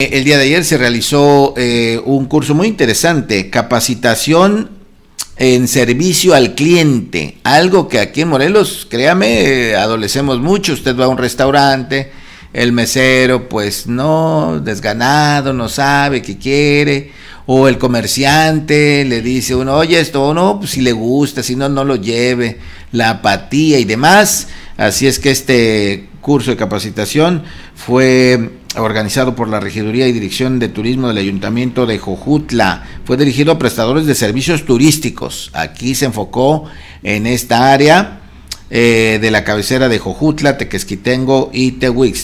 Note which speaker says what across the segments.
Speaker 1: El día de ayer se realizó eh, un curso muy interesante, capacitación en servicio al cliente, algo que aquí en Morelos, créame, eh, adolecemos mucho. Usted va a un restaurante, el mesero pues no, desganado, no sabe qué quiere, o el comerciante le dice uno, oye, esto o no, pues si le gusta, si no, no lo lleve, la apatía y demás. Así es que este curso de capacitación fue organizado por la Regiduría y Dirección de Turismo del Ayuntamiento de Jojutla. Fue dirigido a prestadores de servicios turísticos. Aquí se enfocó en esta área eh, de la cabecera de Jojutla, Tequesquitengo y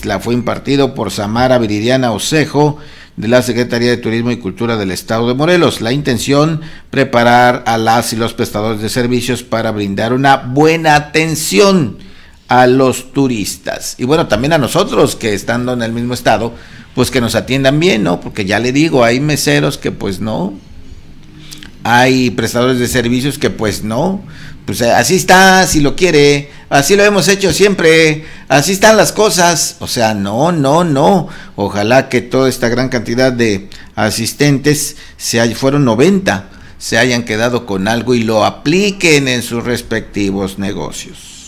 Speaker 1: La Fue impartido por Samara Viridiana Osejo de la Secretaría de Turismo y Cultura del Estado de Morelos. La intención, preparar a las y los prestadores de servicios para brindar una buena atención a los turistas. Y bueno, también a nosotros que estando en el mismo estado, pues que nos atiendan bien, ¿no? Porque ya le digo, hay meseros que pues no, hay prestadores de servicios que pues no, pues eh, así está, si lo quiere, así lo hemos hecho siempre, así están las cosas, o sea, no, no, no, ojalá que toda esta gran cantidad de asistentes, se hay, fueron 90, se hayan quedado con algo y lo apliquen en sus respectivos negocios.